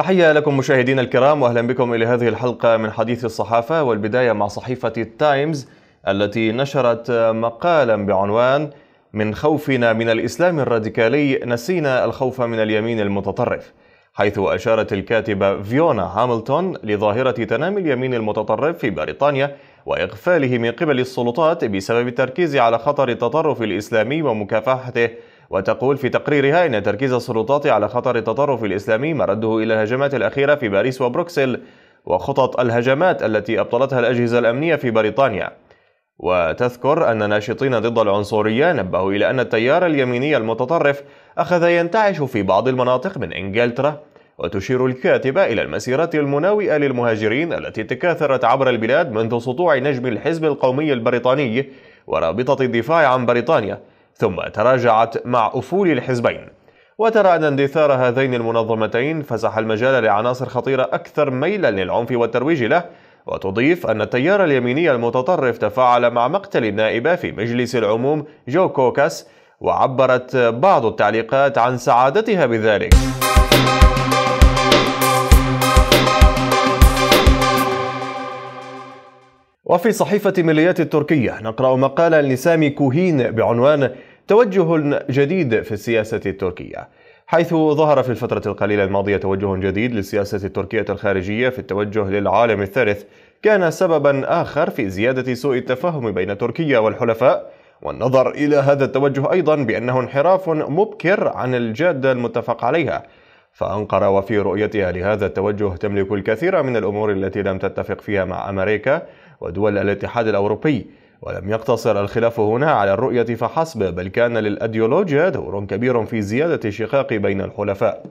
تحية لكم مشاهدينا الكرام واهلا بكم الى هذه الحلقة من حديث الصحافة والبداية مع صحيفة التايمز التي نشرت مقالا بعنوان من خوفنا من الاسلام الراديكالي نسينا الخوف من اليمين المتطرف حيث اشارت الكاتبة فيونا هاملتون لظاهرة تنامي اليمين المتطرف في بريطانيا واغفاله من قبل السلطات بسبب التركيز على خطر التطرف الاسلامي ومكافحته وتقول في تقريرها إن تركيز السلطات على خطر التطرف الإسلامي مرده إلى الهجمات الأخيرة في باريس وبروكسل وخطط الهجمات التي أبطلتها الأجهزة الأمنية في بريطانيا وتذكر أن ناشطين ضد العنصرية نبهوا إلى أن التيار اليميني المتطرف أخذ ينتعش في بعض المناطق من إنجلترا وتشير الكاتبة إلى المسيرات المناوئة للمهاجرين التي تكاثرت عبر البلاد منذ سطوع نجم الحزب القومي البريطاني ورابطة الدفاع عن بريطانيا ثم تراجعت مع أفول الحزبين وترى أن اندثار هذين المنظمتين فسح المجال لعناصر خطيرة أكثر ميلا للعنف والترويج له وتضيف أن التيار اليميني المتطرف تفاعل مع مقتل النائبه في مجلس العموم جو كوكاس وعبرت بعض التعليقات عن سعادتها بذلك وفي صحيفة مليات التركية نقرأ مقالا لسامي كوهين بعنوان توجه جديد في السياسة التركية حيث ظهر في الفترة القليلة الماضية توجه جديد للسياسة التركية الخارجية في التوجه للعالم الثالث كان سببا آخر في زيادة سوء التفاهم بين تركيا والحلفاء والنظر إلى هذا التوجه أيضا بأنه انحراف مبكر عن الجادة المتفق عليها فأنقرة وفي رؤيتها لهذا التوجه تملك الكثير من الأمور التي لم تتفق فيها مع أمريكا ودول الاتحاد الأوروبي ولم يقتصر الخلاف هنا على الرؤية فحسب بل كان للأديولوجيا دور كبير في زيادة الشقاق بين الحلفاء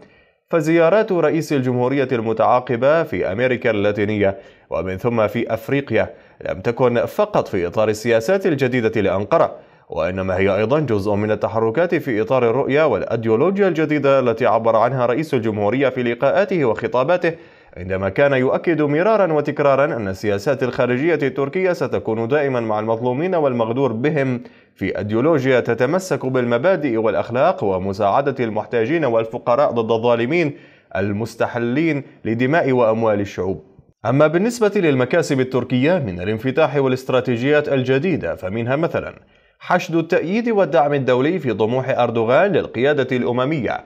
فزيارات رئيس الجمهورية المتعاقبة في أمريكا اللاتينية ومن ثم في أفريقيا لم تكن فقط في إطار السياسات الجديدة لأنقرة وإنما هي أيضا جزء من التحركات في إطار الرؤية والأديولوجيا الجديدة التي عبر عنها رئيس الجمهورية في لقاءاته وخطاباته عندما كان يؤكد مرارا وتكرارا أن السياسات الخارجية التركية ستكون دائما مع المظلومين والمغدور بهم في أديولوجيا تتمسك بالمبادئ والأخلاق ومساعدة المحتاجين والفقراء ضد الظالمين المستحلين لدماء وأموال الشعوب أما بالنسبة للمكاسب التركية من الانفتاح والاستراتيجيات الجديدة فمنها مثلا حشد التأييد والدعم الدولي في طموح أردوغان للقيادة الأممية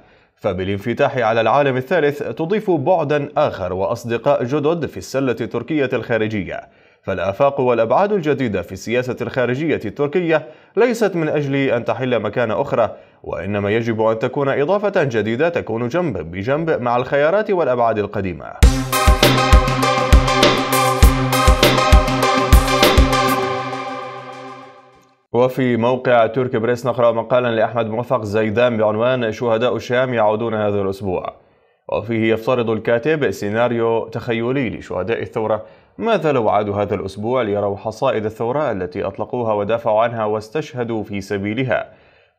فبالانفتاح على العالم الثالث تضيف بعدا آخر وأصدقاء جدد في السلة التركية الخارجية فالآفاق والأبعاد الجديدة في السياسة الخارجية التركية ليست من أجل أن تحل مكان أخرى وإنما يجب أن تكون إضافة جديدة تكون جنب بجنب مع الخيارات والأبعاد القديمة وفي موقع تركي بريس نقرأ مقالا لأحمد موفق زيدان بعنوان شهداء الشام يعودون هذا الأسبوع وفيه يفترض الكاتب سيناريو تخيلي لشهداء الثورة ماذا لو عادوا هذا الأسبوع ليروا حصائد الثورة التي أطلقوها ودافعوا عنها واستشهدوا في سبيلها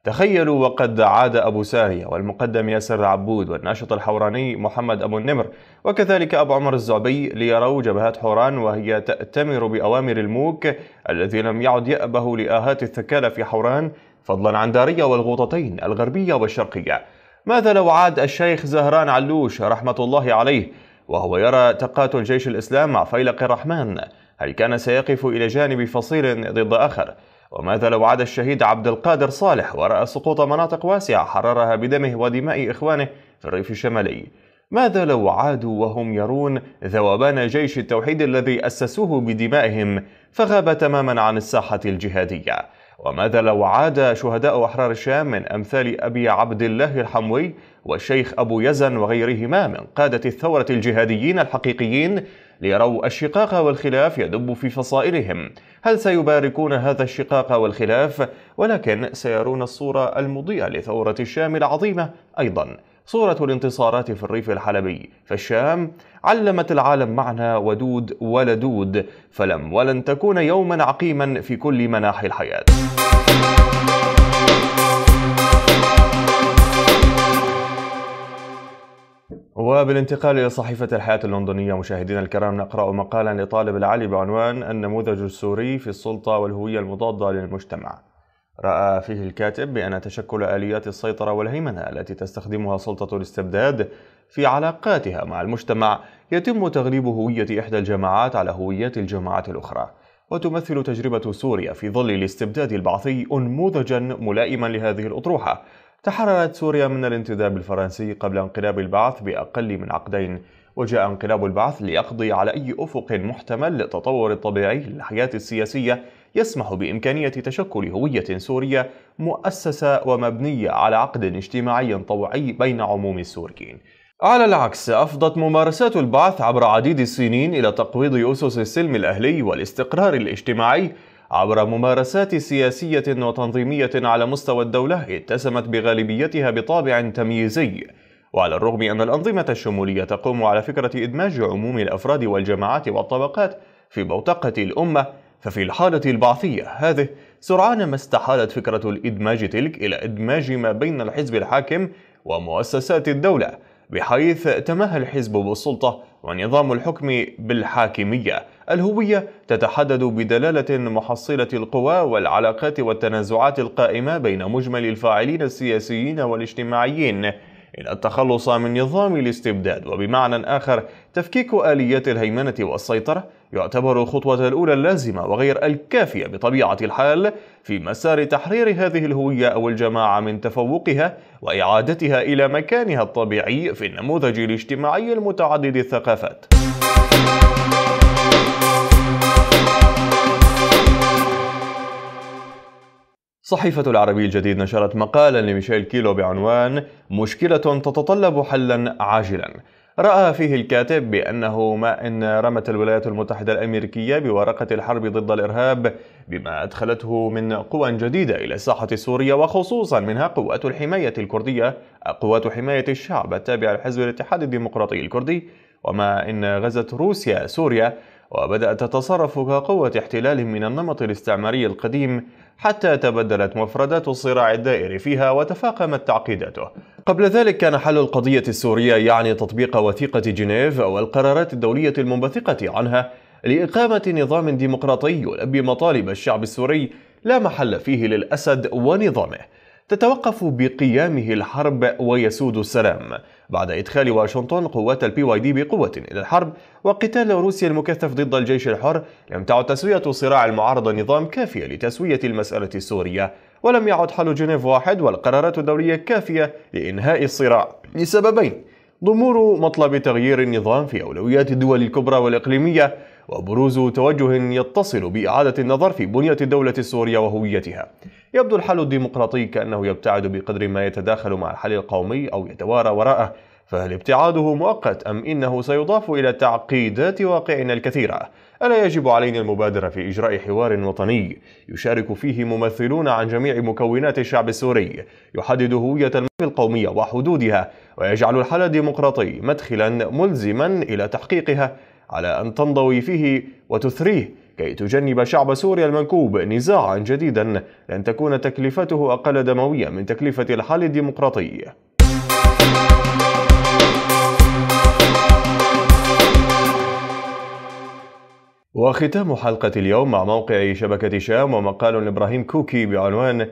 تخيلوا وقد عاد أبو سارية والمقدم ياسر عبود والناشط الحوراني محمد أبو النمر وكذلك أبو عمر الزعبي ليروا جبهات حوران وهي تأتمر بأوامر الموك الذي لم يعد يأبه لآهات الثكالة في حوران فضلا عن دارية والغوطتين الغربية والشرقية ماذا لو عاد الشيخ زهران علوش رحمة الله عليه وهو يرى تقاتل جيش الإسلام مع فيلق الرحمن هل كان سيقف إلى جانب فصيل ضد آخر؟ لو عاد الشهيد عبد القادر صالح ورأى سقوط مناطق واسعة حررها بدمه ودماء إخوانه في الريف الشمالي ماذا لو عادوا وهم يرون ذوبان جيش التوحيد الذي أسسوه بدمائهم فغاب تماما عن الساحة الجهادية وماذا لو عاد شهداء أحرار الشام من أمثال أبي عبد الله الحموي والشيخ أبو يزن وغيرهما من قادة الثورة الجهاديين الحقيقيين ليروا الشقاق والخلاف يدب في فصائلهم هل سيباركون هذا الشقاق والخلاف ولكن سيرون الصورة المضيئة لثورة الشام العظيمة أيضا صورة الانتصارات في الريف الحلبي فالشام علمت العالم معنى ودود ولدود فلم ولن تكون يوما عقيما في كل مناحي الحياة وبالانتقال إلى صحيفة الحياة اللندنية مشاهدينا الكرام نقرأ مقالا لطالب العلي بعنوان النموذج السوري في السلطة والهوية المضادة للمجتمع رأى فيه الكاتب بأن تشكل آليات السيطرة والهيمنة التي تستخدمها سلطة الاستبداد في علاقاتها مع المجتمع يتم تغليب هوية إحدى الجماعات على هويات الجماعات الأخرى وتمثل تجربة سوريا في ظل الاستبداد البعثي أنموذجا ملائما لهذه الأطروحة تحررت سوريا من الانتداب الفرنسي قبل انقلاب البعث بأقل من عقدين وجاء انقلاب البعث ليقضي على أي أفق محتمل للتطور الطبيعي للحياة السياسية يسمح بإمكانية تشكل هوية سورية مؤسسة ومبنية على عقد اجتماعي طوعي بين عموم السوريين على العكس أفضت ممارسات البعث عبر عديد السنين إلى تقويض أسس السلم الأهلي والاستقرار الاجتماعي عبر ممارسات سياسية وتنظيمية على مستوى الدولة اتسمت بغالبيتها بطابع تمييزي وعلى الرغم أن الأنظمة الشمولية تقوم على فكرة إدماج عموم الأفراد والجماعات والطبقات في بوتقة الأمة ففي الحالة البعثية هذه سرعان ما استحالت فكرة الإدماج تلك إلى إدماج ما بين الحزب الحاكم ومؤسسات الدولة بحيث تمهى الحزب بالسلطة ونظام الحكم بالحاكمية الهوية تتحدد بدلالة محصلة القوى والعلاقات والتنازعات القائمة بين مجمل الفاعلين السياسيين والاجتماعيين إلى التخلص من نظام الاستبداد وبمعنى آخر تفكيك آليات الهيمنة والسيطرة يعتبر الخطوة الأولى اللازمة وغير الكافية بطبيعة الحال في مسار تحرير هذه الهوية أو الجماعة من تفوقها وإعادتها إلى مكانها الطبيعي في النموذج الاجتماعي المتعدد الثقافات. صحيفة العربي الجديد نشرت مقالا لميشيل كيلو بعنوان مشكلة تتطلب حلا عاجلا رأى فيه الكاتب بأنه ما إن رمت الولايات المتحدة الأمريكية بورقة الحرب ضد الإرهاب بما أدخلته من قوى جديدة إلى الساحة السورية وخصوصا منها قوات الحماية الكردية قوات حماية الشعب التابعة لحزب الاتحاد الديمقراطي الكردي وما إن غزت روسيا سوريا وبدأت تتصرف كقوة احتلال من النمط الاستعماري القديم حتى تبدلت مفردات الصراع الدائر فيها وتفاقمت تعقيداته قبل ذلك كان حل القضية السورية يعني تطبيق وثيقة جنيف والقرارات الدولية المنبثقة عنها لإقامة نظام ديمقراطي يلبي مطالب الشعب السوري لا محل فيه للأسد ونظامه تتوقف بقيامه الحرب ويسود السلام بعد إدخال واشنطن قوات البي واي دي بقوة إلى الحرب وقتال روسيا المكثف ضد الجيش الحر لم تعد تسوية صراع المعارضة نظام كافية لتسوية المسألة السورية ولم يعد حل جنيف واحد والقرارات الدولية كافية لإنهاء الصراع لسببين ضمور مطلب تغيير النظام في أولويات الدول الكبرى والإقليمية وبروز توجه يتصل بإعادة النظر في بنية الدولة السورية وهويتها يبدو الحل الديمقراطي كأنه يبتعد بقدر ما يتداخل مع الحل القومي أو يتوارى وراءه فهل ابتعاده مؤقت أم إنه سيضاف إلى تعقيدات واقعنا الكثيرة؟ ألا يجب علينا المبادرة في إجراء حوار وطني يشارك فيه ممثلون عن جميع مكونات الشعب السوري يحدد هوية القومية وحدودها ويجعل الحل الديمقراطي مدخلا ملزما إلى تحقيقها على أن تنضوي فيه وتثريه كي تجنب شعب سوريا المنكوب نزاعا جديدا لن تكون تكلفته أقل دمويه من تكلفة الحل الديمقراطي وختام حلقة اليوم مع موقع شبكة شام ومقال لإبراهيم كوكي بعنوان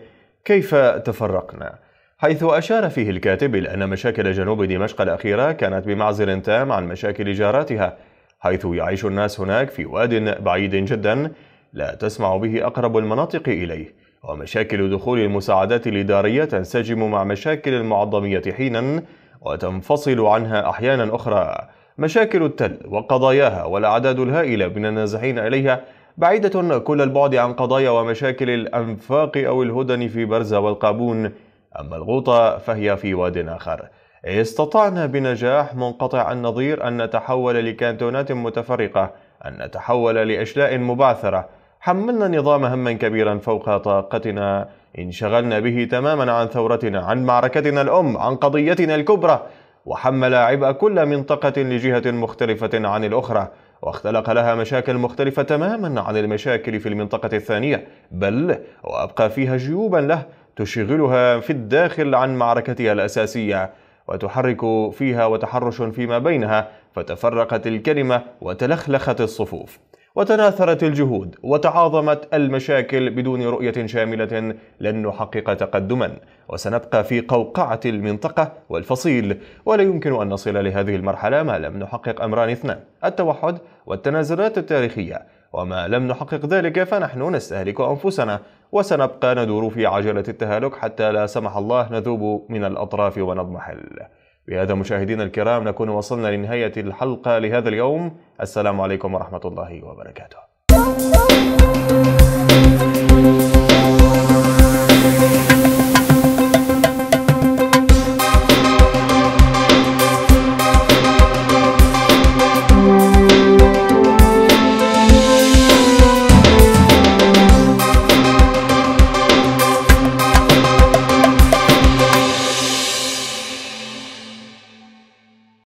كيف تفرقنا حيث أشار فيه الكاتب إلى أن مشاكل جنوب دمشق الأخيرة كانت بمعزل تام عن مشاكل جاراتها حيث يعيش الناس هناك في واد بعيد جدا لا تسمع به أقرب المناطق إليه ومشاكل دخول المساعدات الإدارية تنسجم مع مشاكل المعظمية حينا وتنفصل عنها أحيانا أخرى مشاكل التل وقضاياها والأعداد الهائلة من النازحين إليها بعيدة كل البعد عن قضايا ومشاكل الأنفاق أو الهدن في برزة والقابون أما الغوطة فهي في واد آخر استطعنا بنجاح منقطع النظير أن نتحول لكانتونات متفرقة أن نتحول لأشلاء مبعثرة حملنا النظام هما كبيرا فوق طاقتنا انشغلنا به تماما عن ثورتنا عن معركتنا الأم عن قضيتنا الكبرى وحمل عبء كل منطقة لجهة مختلفة عن الأخرى واختلق لها مشاكل مختلفة تماما عن المشاكل في المنطقة الثانية بل وأبقى فيها جيوبا له تشغلها في الداخل عن معركتها الأساسية وتحرك فيها وتحرش فيما بينها فتفرقت الكلمة وتلخلخت الصفوف وتناثرت الجهود وتعاظمت المشاكل بدون رؤية شاملة لن نحقق تقدما وسنبقى في قوقعة المنطقة والفصيل ولا يمكن أن نصل لهذه المرحلة ما لم نحقق أمران اثنان التوحد والتنازلات التاريخية وما لم نحقق ذلك فنحن نستهلك أنفسنا وسنبقى ندور في عجلة التهالك حتى لا سمح الله نذوب من الأطراف ونضمحل بهذا مشاهدينا الكرام نكون وصلنا لنهاية الحلقة لهذا اليوم السلام عليكم ورحمة الله وبركاته